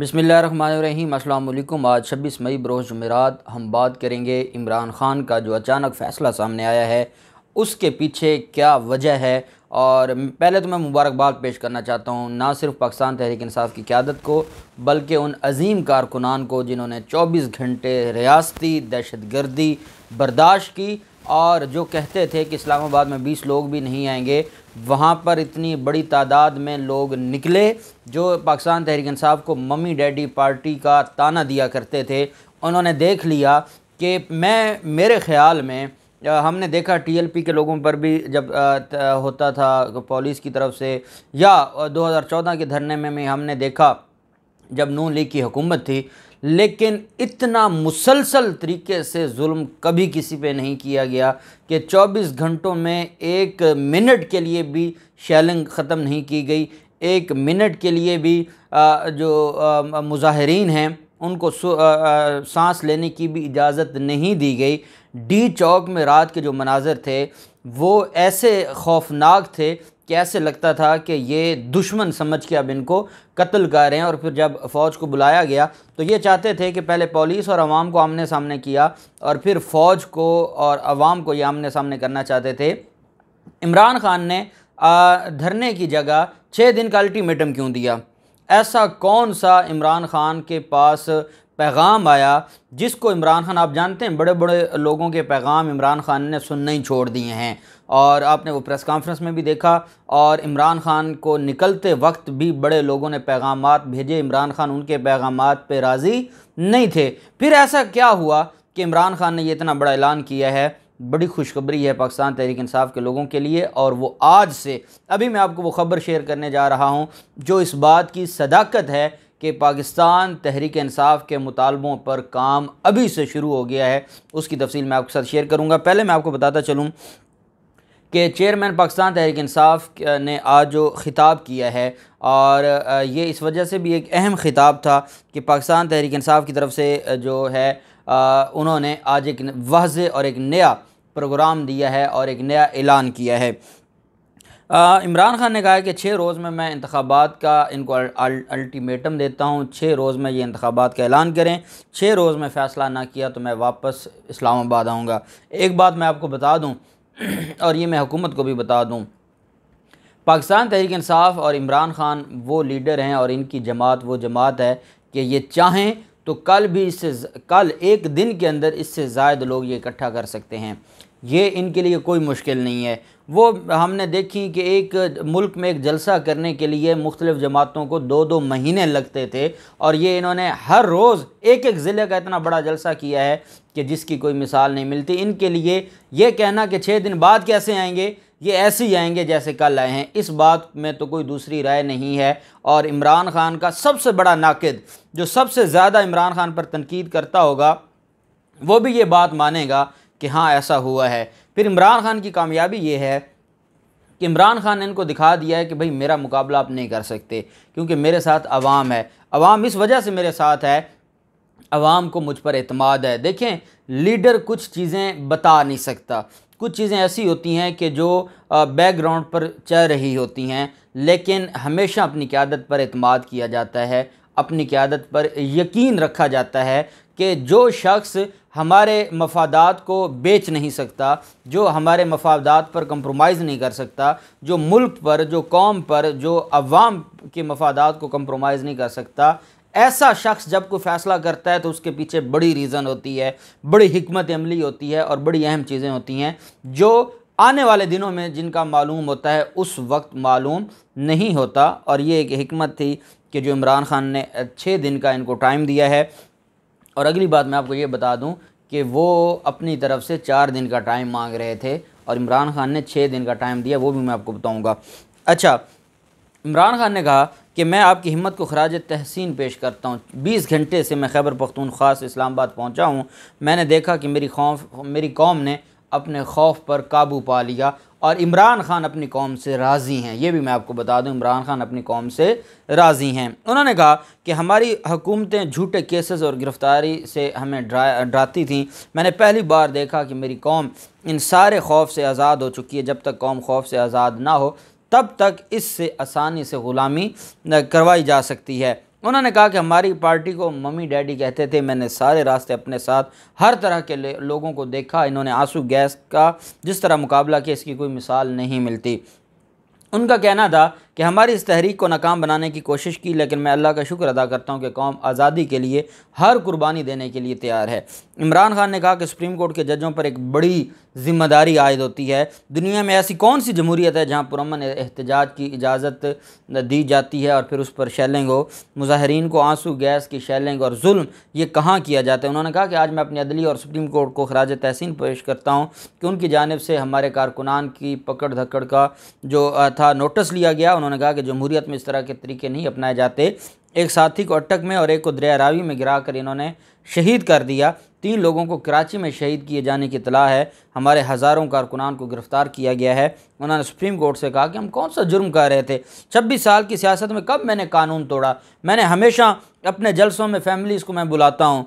बसमीम अल्लाम आज छब्बीस मई बरोज़ जमेरात हम बात करेंगे इमरान ख़ान का जो अचानक फ़ैसला सामने आया है उसके पीछे क्या वजह है और पहले तो मैं मुबारकबाद पेश करना चाहता हूँ ना सिर्फ पाकिस्तान तहरीक इसाफ़ की क्यादत को बल्कि उन अजीम कारकुनान को जिन्होंने 24 घंटे रियासती दहशत गर्दी बर्दाश्त की और जो कहते थे कि इस्लामाबाद में 20 लोग भी नहीं आएंगे वहाँ पर इतनी बड़ी तादाद में लोग निकले जो पाकिस्तान तहरीक इंसाफ को मम्मी डैडी पार्टी का ताना दिया करते थे उन्होंने देख लिया कि मैं मेरे ख्याल में हमने देखा टीएलपी के लोगों पर भी जब होता था पुलिस की तरफ से या 2014 के धरने में भी हमने देखा जब नू लीग की हुकूमत थी लेकिन इतना मुसलसल तरीके से जुल्म कभी किसी पे नहीं किया गया कि 24 घंटों में एक मिनट के लिए भी शैलिंग ख़त्म नहीं की गई एक मिनट के लिए भी जो मुजाहरीन हैं उनको सांस लेने की भी इजाज़त नहीं दी गई डी चौक में रात के जो मनाजर थे वो ऐसे खौफनाक थे कैसे लगता था कि ये दुश्मन समझ के अब इनको कत्ल कर रहे हैं और फिर जब फ़ौज को बुलाया गया तो ये चाहते थे कि पहले पुलिस और आवाम को आमने सामने किया और फिर फ़ौज को और आवाम को ये आमने सामने करना चाहते थे इमरान ख़ान ने धरने की जगह छः दिन का अल्टीमेटम क्यों दिया ऐसा कौन सा इमरान ख़ान के पास पैगाम आया जिसको इमरान खान आप जानते हैं बड़े बड़े लोगों के पैगाम इमरान खान ने सुनने ही छोड़ दिए हैं और आपने वो प्रेस कॉन्फ्रेंस में भी देखा और इमरान खान को निकलते वक्त भी बड़े लोगों ने पैगाम भेजे इमरान खान उनके पैगाम पर राज़ी नहीं थे फिर ऐसा क्या हुआ कि इमरान खान ने ये इतना बड़ा ऐलान किया है बड़ी खुशखबरी है पाकिस्तान तहरीक इंसाफ के लोगों के लिए और वो आज से अभी मैं आपको वो ख़बर शेयर करने जा रहा हूँ जो इस बात की सदाकत है कि पाकिस्तान तहरीक इंसाफ के मुतालबों पर काम अभी से शुरू हो गया है उसकी तफसील मैं आपके साथ शेयर करूँगा पहले मैं आपको बताता चलूँ कि चेयरमैन पाकिस्तान तहरीक इंसाफ ने आज जो ख़िताब किया है और ये इस वजह से भी एक अहम ख़िताब था कि पाकिस्तान तहरीक इंसाफ की तरफ से जो है उन्होंने आज एक वाज और एक नया प्रोग्राम दिया है और एक नया ऐलान किया है इमरान खान ने कहा कि छः रोज़ में मैं इंतबात का इनको अल्टीमेटम देता हूँ छः रोज़ में ये इंतबात का ऐलान करें छः रोज़ में फ़ैसला ना किया तो मैं वापस इस्लामाबाद आऊँगा एक बात मैं आपको बता दूँ और ये मैं हुकूमत को भी बता दूँ पाकिस्तान तहरीक इंसाफ और इमरान ख़ान वो लीडर हैं और इनकी जमात वो जमात है कि ये चाहें तो कल भी इससे कल एक दिन के अंदर इससे जायद लोग ये इकट्ठा कर सकते हैं ये इनके लिए कोई मुश्किल नहीं है वो हमने देखी कि एक मुल्क में एक जलसा करने के लिए मुख्तलिफ़ जमातों को दो दो महीने लगते थे और ये इन्होंने हर रोज़ एक एक ज़िले का इतना बड़ा जलसा किया है कि जिसकी कोई मिसाल नहीं मिलती इनके लिए ये कहना कि छः दिन बाद कैसे आएंगे ये ऐसे ही आएंगे जैसे कल आए हैं इस बात में तो कोई दूसरी राय नहीं है और इमरान खान का सबसे बड़ा नाकद जो सबसे ज़्यादा इमरान खान पर तनकीद करता होगा वो भी ये बात मानेगा कि हाँ ऐसा हुआ है फिर इमरान खान की कामयाबी ये है कि इमरान खान ने इनको दिखा दिया है कि भाई मेरा मुकाबला आप नहीं कर सकते क्योंकि मेरे साथ आवाम है अवाम इस वजह से मेरे साथ है आवाम को मुझ पर अतमाद है देखें लीडर कुछ चीज़ें बता नहीं सकता कुछ चीज़ें ऐसी होती हैं कि जो बैकग्राउंड पर चल रही होती हैं लेकिन हमेशा अपनी क्यादत पर अतमाद किया जाता है अपनी क्यादत पर यकीन रखा जाता है कि जो शख्स हमारे मफादात को बेच नहीं सकता जो हमारे मफादात पर कंप्रोमाइज़ नहीं कर सकता जो मुल्क पर जो कौम पर जो अवाम के मफादात को कंप्रोमाइज़ नहीं कर सकता ऐसा शख्स जब कोई फ़ैसला करता है तो उसके पीछे बड़ी रीज़न होती है बड़ी हमत अमली होती है और बड़ी अहम चीज़ें होती हैं जो आने वाले दिनों में जिनका मालूम होता है उस वक्त मालूम नहीं होता और ये एक हमत थी कि जो इमरान ख़ान ने छः दिन का इनको टाइम दिया है और अगली बात मैं आपको ये बता दूँ कि वो अपनी तरफ से चार दिन का टाइम मांग रहे थे और इमरान ख़ान ने छः दिन का टाइम दिया वो भी मैं आपको बताऊँगा अच्छा इमरान ख़ान ने कहा कि मैं आपकी हिम्मत को खराज तहसीन पेश करता हूँ बीस घंटे से मैं खैबर पख्तूनख्वा इस्लाम इस्लामाबाद पहुँचा हूँ मैंने देखा कि मेरी खौफ मेरी कौम ने अपने खौफ पर काबू पा लिया और इमरान ख़ान अपनी कौम से राज़ी हैं ये भी मैं आपको बता दूं इमरान ख़ान अपनी कौम से राज़ी हैं उन्होंने कहा कि हमारी हुकूमतें झूठे केसेस और गिरफ़्तारी से हमें डरा डराती थीं मैंने पहली बार देखा कि मेरी कौम इन सारे खौफ से आज़ाद हो चुकी है जब तक कौम खौफ से आज़ाद ना हो तब तक इससे आसानी से ग़ुलामी करवाई जा सकती है उन्होंने कहा कि हमारी पार्टी को मम्मी डैडी कहते थे मैंने सारे रास्ते अपने साथ हर तरह के लोगों को देखा इन्होंने आंसू गैस का जिस तरह मुकाबला किया इसकी कोई मिसाल नहीं मिलती उनका कहना था कि हमारी इस तहरीक को नाकाम बनाने की कोशिश की लेकिन मैं अल्लाह का शुक्र अदा करता हूँ कि कौम आज़ादी के लिए हर कुर्बानी देने के लिए तैयार है इमरान खान ने कहा कि सुप्रीम कोर्ट के जजों पर एक बड़ी जिम्मेदारी आयद होती है दुनिया में ऐसी कौन सी जमहूरियत है जहाँ पुरमन एहतजाज की इजाज़त दी जाती है और फिर उस पर शैलिंग हो मुजाहरीन को आंसू गैस की शैलिंग और जुल्म ये कहाँ किया जाता है उन्होंने कहा कि आज मैं अपनी अदली और सुप्रीम कोर्ट को खराज तहसीन पेश करता हूँ कि उनकी जानब से हमारे कारकुनान की पकड़ धक्कड़ का जो था नोटिस लिया गया उन्होंने उन्होंने कहा कि जमहूरियत में इस तरह के तरीके नहीं अपनाए जाते एक साथी को अटक में और एक को दरियारावी में गिरा कर इन्होंने शहीद कर दिया तीन लोगों को कराची में शहीद किए जाने की इतला है हमारे हज़ारों कारकुनान को गिरफ़्तार किया गया है उन्होंने सुप्रीम कोर्ट से कहा कि हम कौन सा जुर्म कर रहे थे छब्बीस साल की सियासत में कब मैंने कानून तोड़ा मैंने हमेशा अपने जलसों में फैमिलीज़ को मैं बुलाता हूँ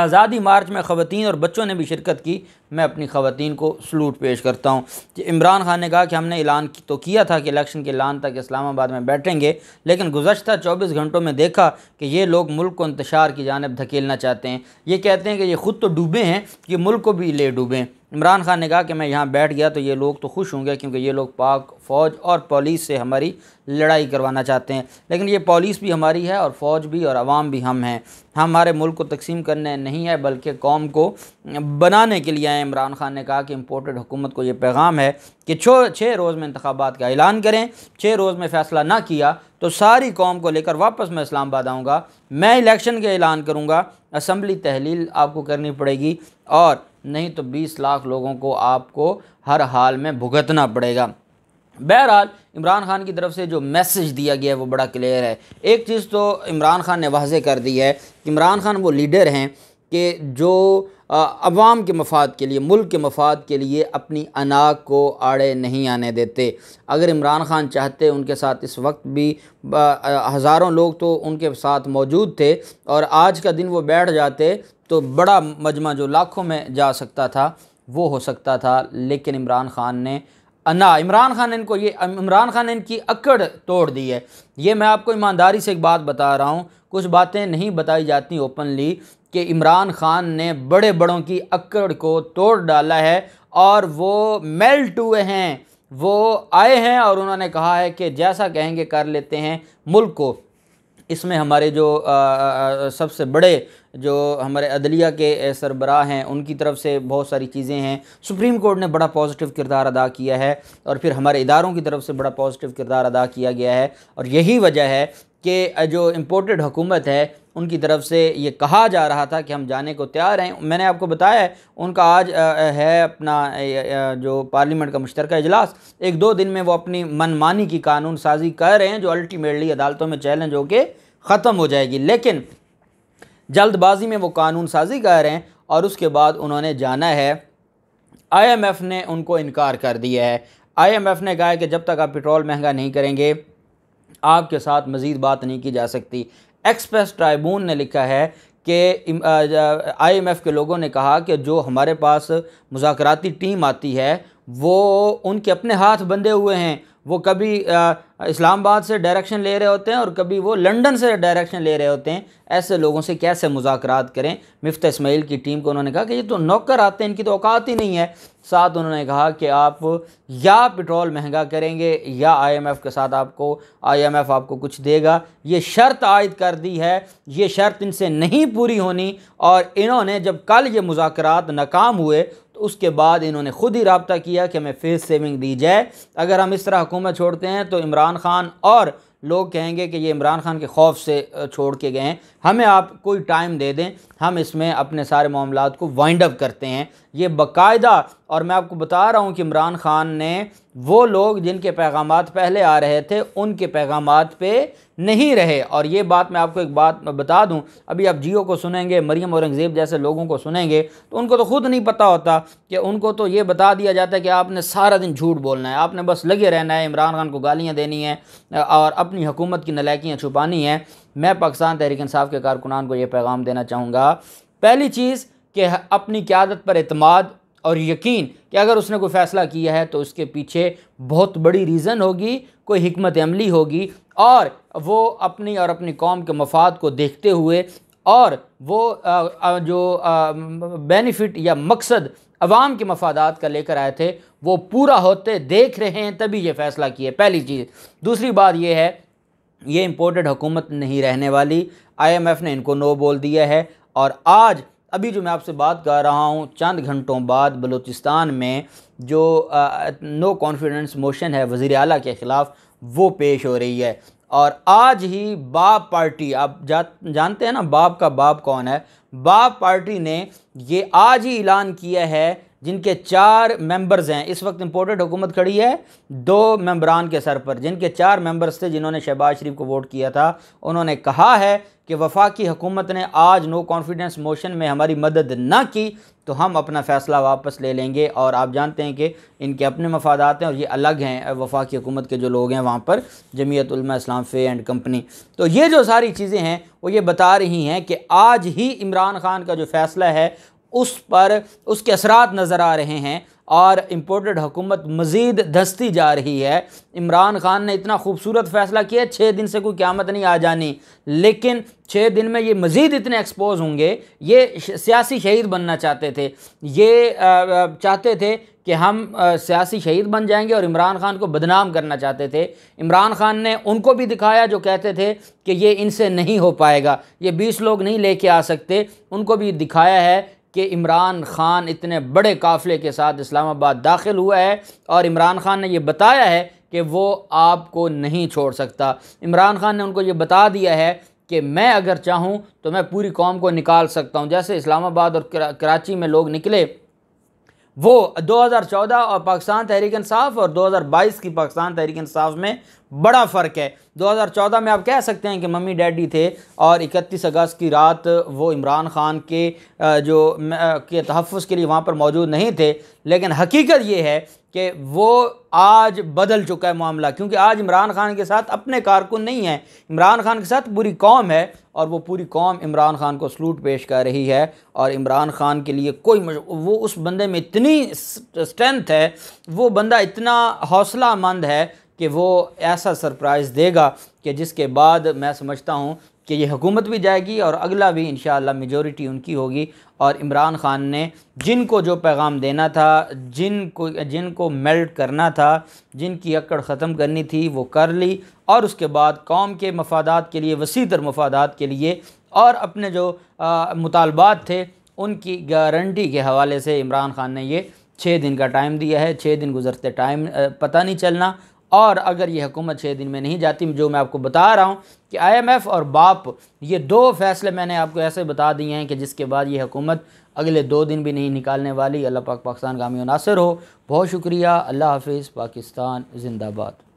आज़ादी मार्च में ख़वान और बच्चों ने भी शिरकत की मैं अपनी खातन को सलूट पेश करता हूँ इमरान खान ने कहा कि हमने ऐलान तो किया था कि इलेक्शन के ऐलान तक इस्लामाबाद में बैठेंगे लेकिन गुजशत चौबीस घंटों में देखा कि ये लोग मुल्क को इंतशार की जानब धकेलना चाहते हैं ये कहते हैं कि ये ख़ुद तो डूबे हैं कि मुल्क को भी ले डूबें इमरान खान ने कहा कि मैं यहाँ बैठ गया तो ये लोग तो खुश होंगे क्योंकि ये लोग पाक फ़ौज और पुलिस से हमारी लड़ाई करवाना चाहते हैं लेकिन ये पुलिस भी हमारी है और फ़ौज भी और आवाम भी हम हैं हमारे मुल्क को तकसीम करने नहीं है बल्कि कौम को बनाने के लिए आए इमरान खान ने कहा कि इम्पोर्टेड हुकूमत को ये पैगाम है कि छो छः रोज़ में इंतबात का ऐलान करें छः रोज़ में फ़ैसला ना किया तो सारी कौम को लेकर वापस मैं इस्लामाबाद आऊँगा मैं इलेक्शन के ऐलान करूँगा असम्बली तहलील आपको करनी पड़ेगी और नहीं तो बीस लाख लोगों को आपको हर हाल में भुगतना पड़ेगा बहरहाल इमरान खान की तरफ से जो मैसेज दिया गया है वो बड़ा क्लियर है एक चीज़ तो इमरान खान ने वाजे कर दी है कि इमरान खान वो लीडर हैं कि जो अवाम के मफाद के लिए मुल्क के मफाद के लिए अपनी अनाक को आड़े नहीं आने देते अगर इमरान ख़ान चाहते उनके साथ इस वक्त भी हज़ारों लोग तो उनके साथ मौजूद थे और आज का दिन वो बैठ जाते तो बड़ा मजमा जो लाखों में जा सकता था वो हो सकता था लेकिन इमरान ख़ान ने अना इमरान खान ने इनको ये इमरान खान ने इनकी अकड़ तोड़ दी है ये मैं आपको ईमानदारी से एक बात बता रहा हूँ कुछ बातें नहीं बताई जाती ओपनली कि इमरान ख़ान ने बड़े बड़ों की अकड़ को तोड़ डाला है और वो मेल्ट हुए हैं वो आए हैं और उन्होंने कहा है कि जैसा कहेंगे कर लेते हैं मुल्क को इसमें हमारे जो आ, आ, सबसे बड़े जो हमारे अदलिया के सरबराह हैं उनकी तरफ से बहुत सारी चीज़ें हैं सुप्रीम कोर्ट ने बड़ा पॉजिटिव किरदार अदा किया है और फिर हमारे इदारों की तरफ से बड़ा पॉजिटिव किरदार अदा किया गया है और यही वजह है कि जो इम्पोर्टेड हुकूमत है उनकी तरफ से ये कहा जा रहा था कि हम जाने को तैयार हैं मैंने आपको बताया है उनका आज है अपना जो पार्लियामेंट का मुश्तरक इजलास एक दो दिन में वो अपनी मनमानी की कानून साजी कर रहे हैं जो अल्टीमेटली अदालतों में चैलेंज होकर ख़त्म हो जाएगी लेकिन जल्दबाजी में वो कानून साजी कर रहे हैं और उसके बाद उन्होंने जाना है आईएमएफ ने उनको इनकार कर दिया है आईएमएफ ने कहा है कि जब तक आप पेट्रोल महंगा नहीं करेंगे आपके साथ मज़ीद बात नहीं की जा सकती एक्सप्रेस ट्राइबून ने लिखा है कि आईएमएफ के लोगों ने कहा कि जो हमारे पास मुजाकराती टीम आती है वो उनके अपने हाथ बंधे हुए हैं वो कभी इस्लामाबाद से डायरेक्शन ले रहे होते हैं और कभी वो लंदन से डायरेक्शन ले रहे होते हैं ऐसे लोगों से कैसे मुजाक करें मिफ्त इसमाइल की टीम को उन्होंने कहा कि ये तो नौकर आते हैं इनकी तो औकात ही नहीं है साथ उन्होंने कहा कि आप या पेट्रोल महंगा करेंगे या आईएमएफ के साथ आपको आईएमएफ आपको कुछ देगा ये शर्त आयद कर दी है ये शर्त इनसे नहीं पूरी होनी और इन्होंने जब कल ये मुजाक नाकाम हुए उसके बाद इन्होंने ख़ुद ही रबता किया कि हमें फेस सेविंग दी जाए अगर हम इस तरह हुकूमत छोड़ते हैं तो इमरान खान और लोग कहेंगे कि ये इमरान खान के खौफ से छोड़ के गए हैं हमें आप कोई टाइम दे दें हम इसमें अपने सारे मामला को वाइंड अप करते हैं ये बाकायदा और मैं आपको बता रहा हूँ कि इमरान ख़ान ने वो लोग जिनके पैगाम पहले आ रहे थे उनके पैगाम पे नहीं रहे और ये बात मैं आपको एक बात बता दूँ अभी आप जियो को सुनेंगे मरियम औरंगज़ेब जैसे लोगों को सुनेंगे तो उनको तो खुद नहीं पता होता कि उनको तो ये बता दिया जाता है कि आपने सारा दिन झूठ बोलना है आपने बस लगे रहना है इमरान खान को गालियाँ देनी हैं और अपनी हुकूमत की नलैकियाँ छुपानी हैं मैं पाकिस्तान तहरीक इंसाफ के कारकुनान को ये पैगाम देना चाहूँगा पहली चीज़ कि अपनी क्यादत पर अतमाद और यकीन कि अगर उसने कोई फ़ैसला किया है तो उसके पीछे बहुत बड़ी रीज़न होगी कोई हमत अमली होगी और वो अपनी और अपनी कौम के मफाद को देखते हुए और वो जो बेनिफिट या मकसद अवाम के मफादात का लेकर आए थे वो पूरा होते देख रहे हैं तभी ये फ़ैसला किए पहली चीज़ दूसरी बात ये है ये इम्पोर्टेड हुकूमत नहीं रहने वाली आईएमएफ ने इनको नो बोल दिया है और आज अभी जो मैं आपसे बात कर रहा हूँ चंद घंटों बाद बलूचिस्तान में जो आ, नो कॉन्फिडेंस मोशन है वज़ी अल के ख़िलाफ़ वो पेश हो रही है और आज ही बाप पार्टी आप जा जानते हैं ना बाप का बाप कौन है बाप पार्टी ने ये आज ही ऐलान किया है जिनके चार मेंबर्स हैं इस वक्त इम्पोर्टेंट हुकूमत खड़ी है दो मेंबरान के सर पर जिनके चार मेंबर्स थे जिन्होंने शहबाज शरीफ को वोट किया था उन्होंने कहा है कि वफाकी हुकूमत ने आज नो कॉन्फिडेंस मोशन में हमारी मदद ना की तो हम अपना फ़ैसला वापस ले लेंगे और आप जानते हैं कि इनके अपने मफादात हैं और ये अलग हैं वफाकी हुकूमत के जो लोग हैं वहाँ पर जमीयत इस्लाम फे एंड कंपनी तो ये जो सारी चीज़ें हैं वो ये बता रही हैं कि आज ही इमरान खान का जो फ़ैसला है उस पर उसके असरात नज़र आ रहे हैं और इम्पोर्टेड हुकूमत मज़ीद धसती जा रही है इमरान खान ने इतना खूबसूरत फ़ैसला किया छः दिन से कोई क्यामत नहीं आ जानी लेकिन छः दिन में ये मज़ीद इतने एक्सपोज होंगे ये सियासी शहीद बनना चाहते थे ये चाहते थे कि हम सियासी शहीद बन जाएंगे और इमरान खान को बदनाम करना चाहते थे इमरान खान ने उनको भी दिखाया जो कहते थे कि ये इनसे नहीं हो पाएगा ये बीस लोग नहीं लेके आ सकते उनको भी दिखाया है कि इमरान ख़ान इतने बड़े काफ़िले के साथ इस्लामाबाद दाखिल हुआ है और इमरान ख़ान ने यह बताया है कि वो आपको नहीं छोड़ सकता इमरान ख़ान ने उनको ये बता दिया है कि मैं अगर चाहूँ तो मैं पूरी कौम को निकाल सकता हूँ जैसे इस्लामाबाद और कराची में लोग निकले वो 2014 और पाकिस्तान तहरीक इंसाफ और 2022 की पाकिस्तान तहरीक इंसाफ में बड़ा फ़र्क है 2014 में आप कह सकते हैं कि मम्मी डैडी थे और 31 अगस्त की रात वो इमरान ख़ान के जो के तहफ़ के लिए वहाँ पर मौजूद नहीं थे लेकिन हकीकत ये है कि वो आज बदल चुका है मामला क्योंकि आज इमरान खान के साथ अपने कारकुन नहीं हैं इमरान खान के साथ पूरी कौम है और वो पूरी कौम इमरान खान को सलूट पेश कर रही है और इमरान खान के लिए कोई वो उस बंदे में इतनी स्ट्रेंथ है वो बंदा इतना हौसला मंद है कि वो ऐसा सरप्राइज़ देगा कि जिसके बाद मैं समझता हूँ कि ये हुकूमत भी जाएगी और अगला भी इन मेजोरिटी उनकी होगी और इमरान ख़ान ने जिनको जो पैगाम देना था जिनको जिनको मेल्ट करना था जिनकी अकड़ ख़त्म करनी थी वो कर ली और उसके बाद कौम के मफादात के लिए वसी तर मफादात के लिए और अपने जो मुतालबात थे उनकी गारंटी के हवाले से इमरान ख़ान ने ये छः दिन का टाइम दिया है छः दिन गुजरते टाइम पता नहीं चलना और अगर ये हुकूमत छः दिन में नहीं जाती जो मैं आपको बता रहा हूँ कि आईएमएफ और बाप ये दो फैसले मैंने आपको ऐसे बता दिए हैं कि जिसके बाद ये हुकूमत अगले दो दिन भी नहीं निकालने वाली अल्लाह पाक पाकिस्तान गामी नासर हो बहुत शुक्रिया अल्लाह हाफिज़ पाकिस्तान जिंदाबाद